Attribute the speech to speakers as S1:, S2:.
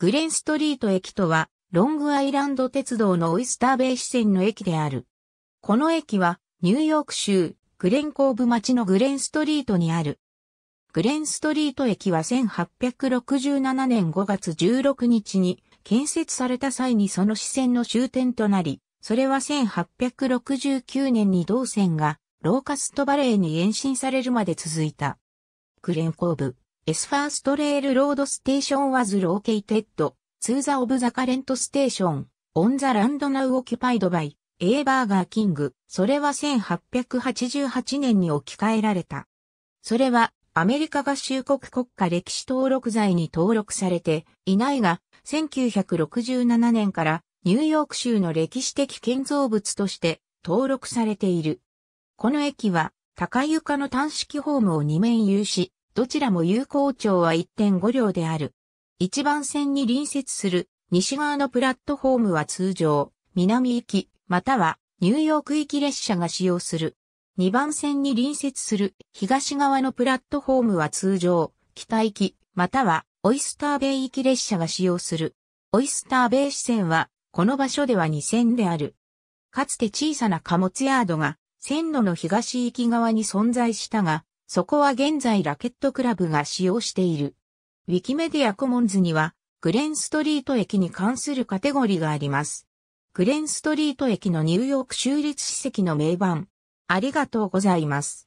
S1: グレンストリート駅とは、ロングアイランド鉄道のオイスターベイ支線の駅である。この駅は、ニューヨーク州、グレンコーブ町のグレンストリートにある。グレンストリート駅は1867年5月16日に建設された際にその支線の終点となり、それは1869年に同線がローカストバレーに延伸されるまで続いた。グレンコーブ S ファーストレールロードステーション was located to the of the current station on the land now occupied by A バーガーキング。それは1888年に置き換えられた。それはアメリカ合衆国国家歴史登録財に登録されていないが、1967年からニューヨーク州の歴史的建造物として登録されている。この駅は高床の単式ホームを2面有し、どちらも有効長は1.5両である。1番線に隣接する西側のプラットフォームは通常、南行き、またはニューヨーク行き列車が使用する。2番線に隣接する東側のプラットフォームは通常、北行き、またはオイスターベイ行き列車が使用する。オイスターベイ支線は、この場所では2線である。かつて小さな貨物ヤードが、線路の東行き側に存在したが、そこは現在ラケットクラブが使用している。ウィキメディアコモンズには、グレンストリート駅に関するカテゴリがあります。グレンストリート駅のニューヨーク州立史跡の名盤。ありがとうございます。